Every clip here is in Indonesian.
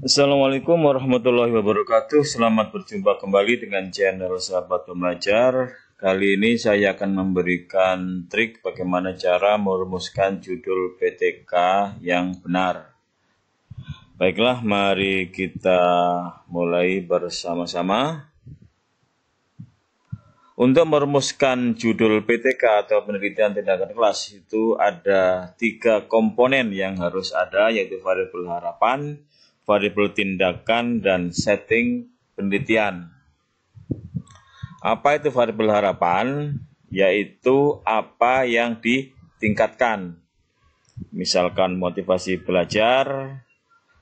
Assalamualaikum warahmatullahi wabarakatuh. Selamat berjumpa kembali dengan channel Sahabat Pembelajar. Kali ini saya akan memberikan trik bagaimana cara merumuskan judul PTK yang benar. Baiklah, mari kita mulai bersama-sama. Untuk merumuskan judul PTK atau penelitian tindakan kelas itu ada tiga komponen yang harus ada yaitu variabel harapan, variabel tindakan dan setting penelitian. Apa itu variabel harapan? Yaitu apa yang ditingkatkan. Misalkan motivasi belajar,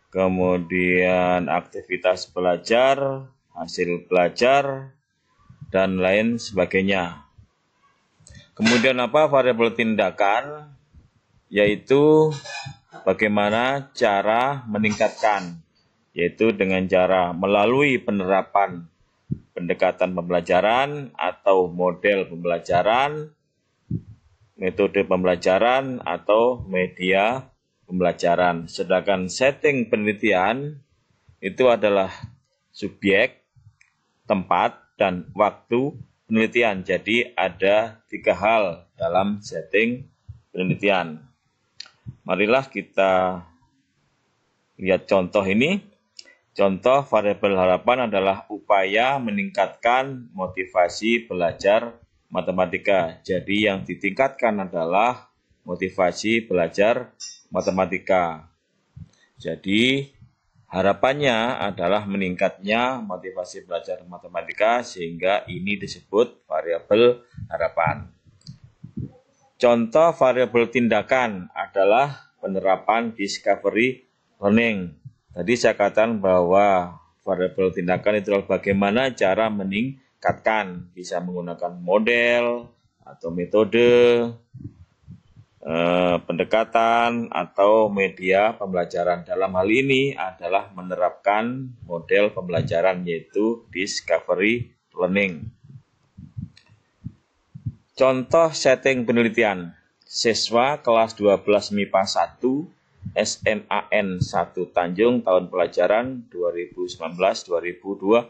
kemudian aktivitas belajar, hasil belajar, dan lain sebagainya. Kemudian apa variabel tindakan? Yaitu bagaimana cara meningkatkan yaitu dengan cara melalui penerapan pendekatan pembelajaran atau model pembelajaran, metode pembelajaran atau media pembelajaran. Sedangkan setting penelitian itu adalah subjek, tempat, dan waktu penelitian. Jadi ada tiga hal dalam setting penelitian. Marilah kita lihat contoh ini. Contoh variabel harapan adalah upaya meningkatkan motivasi belajar matematika. Jadi yang ditingkatkan adalah motivasi belajar matematika. Jadi harapannya adalah meningkatnya motivasi belajar matematika sehingga ini disebut variabel harapan. Contoh variabel tindakan adalah penerapan discovery learning. Tadi saya katakan bahwa variabel tindakan itu adalah bagaimana cara meningkatkan, bisa menggunakan model atau metode, eh, pendekatan atau media pembelajaran. Dalam hal ini adalah menerapkan model pembelajaran yaitu discovery learning. Contoh setting penelitian. Siswa kelas 12 MIPA 1 SMAN 1 Tanjung tahun pelajaran 2019-2020.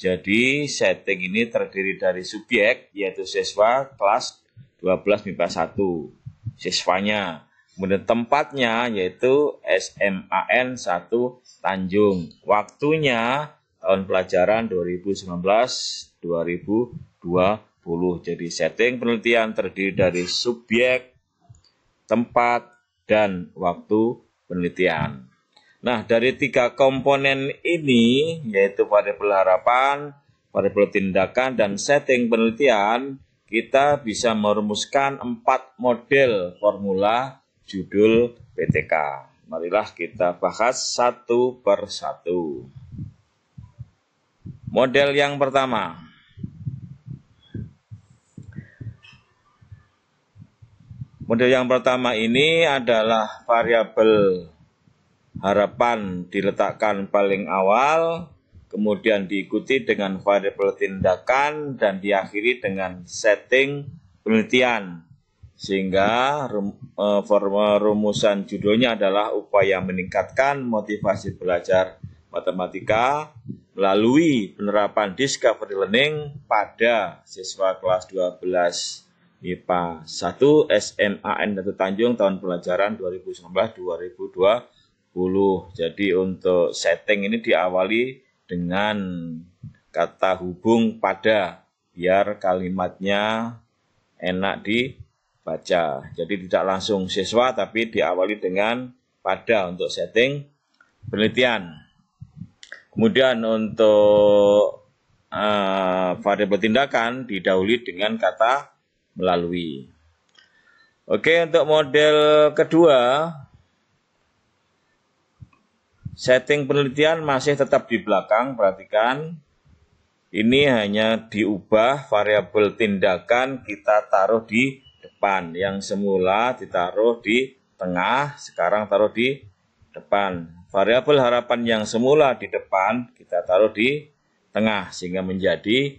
Jadi setting ini terdiri dari subjek yaitu siswa kelas 12 MIPA 1 siswanya. Kemudian tempatnya yaitu SMAN 1 Tanjung. Waktunya tahun pelajaran 2019-2020. Jadi setting penelitian terdiri dari subjek, tempat, dan waktu penelitian. Nah, dari tiga komponen ini, yaitu variabel harapan, variabel tindakan, dan setting penelitian, kita bisa merumuskan empat model formula judul PTK. Marilah kita bahas satu per satu. Model yang pertama, Model yang pertama ini adalah variabel harapan diletakkan paling awal, kemudian diikuti dengan variabel tindakan dan diakhiri dengan setting penelitian. Sehingga e, forma e, rumusan judulnya adalah upaya meningkatkan motivasi belajar matematika melalui penerapan discovery learning pada siswa kelas 12 IPA 1 SMAN Datu Tanjung tahun pelajaran 2019-2020. Jadi untuk setting ini diawali dengan kata hubung pada biar kalimatnya enak dibaca. Jadi tidak langsung siswa tapi diawali dengan pada untuk setting penelitian. Kemudian untuk uh, variabel tindakan didahului dengan kata melalui. Oke, untuk model kedua, setting penelitian masih tetap di belakang, perhatikan. Ini hanya diubah variabel tindakan kita taruh di depan. Yang semula ditaruh di tengah, sekarang taruh di depan. Variabel harapan yang semula di depan kita taruh di tengah sehingga menjadi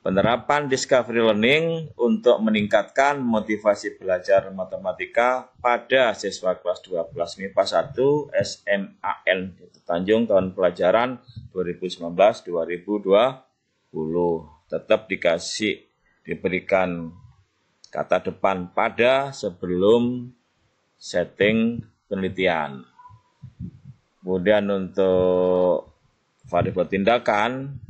penerapan Discovery Learning untuk meningkatkan motivasi belajar matematika pada siswa kelas 12 MIPA 1 SMAN itu Tanjung tahun pelajaran 2019-2020 tetap dikasih diberikan kata depan pada sebelum setting penelitian. Kemudian untuk variabel tindakan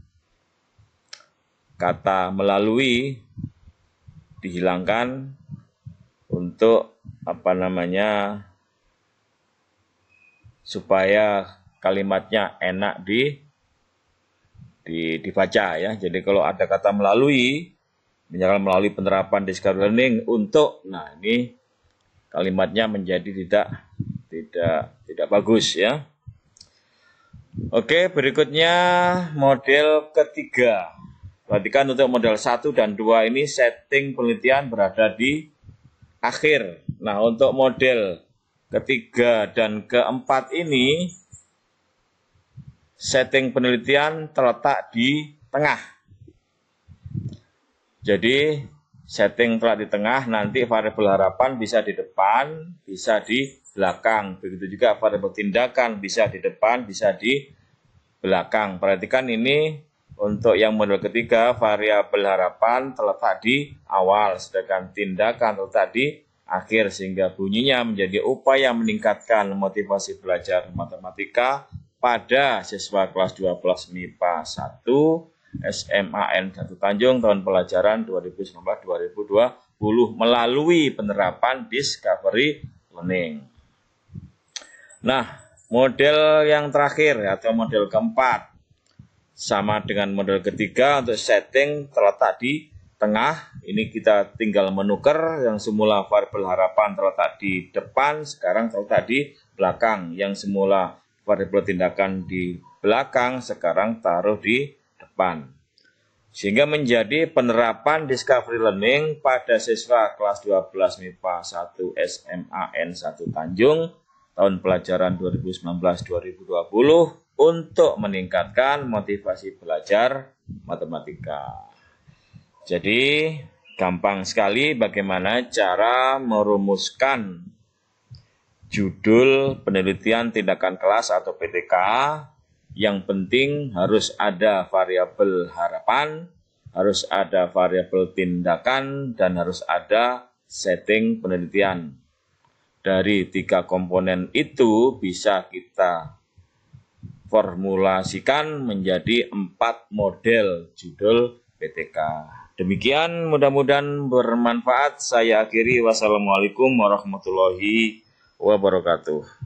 kata melalui dihilangkan untuk apa namanya supaya kalimatnya enak di, di dibaca ya. Jadi kalau ada kata melalui, misalkan melalui penerapan discard learning untuk, nah ini kalimatnya menjadi tidak tidak tidak bagus ya. Oke, berikutnya model ketiga. Perhatikan untuk model 1 dan 2 ini setting penelitian berada di akhir. Nah, untuk model ketiga dan keempat ini setting penelitian terletak di tengah. Jadi setting terletak di tengah, nanti variabel harapan bisa di depan, bisa di belakang. Begitu juga variabel tindakan bisa di depan, bisa di belakang. Perhatikan ini untuk yang model ketiga, variabel harapan terletak di awal, sedangkan tindakan terletak di akhir sehingga bunyinya menjadi upaya meningkatkan motivasi belajar matematika pada siswa kelas 12 MIPA 1 SMAN 1 Tanjung tahun pelajaran 2019-2020 melalui penerapan Discovery Learning. Nah, model yang terakhir atau model keempat sama dengan model ketiga untuk setting terletak di tengah ini kita tinggal menukar yang semula variabel harapan terletak di depan sekarang terletak di belakang yang semula variabel tindakan di belakang sekarang taruh di depan sehingga menjadi penerapan discovery learning pada siswa kelas 12 MIPA 1 SMAN 1 Tanjung tahun pelajaran 2019-2020 untuk meningkatkan motivasi belajar matematika. Jadi, gampang sekali bagaimana cara merumuskan judul penelitian tindakan kelas atau PTK. Yang penting harus ada variabel harapan, harus ada variabel tindakan, dan harus ada setting penelitian dari tiga komponen itu bisa kita formulasikan menjadi empat model judul PTK. Demikian mudah-mudahan bermanfaat. Saya akhiri. Wassalamualaikum warahmatullahi wabarakatuh.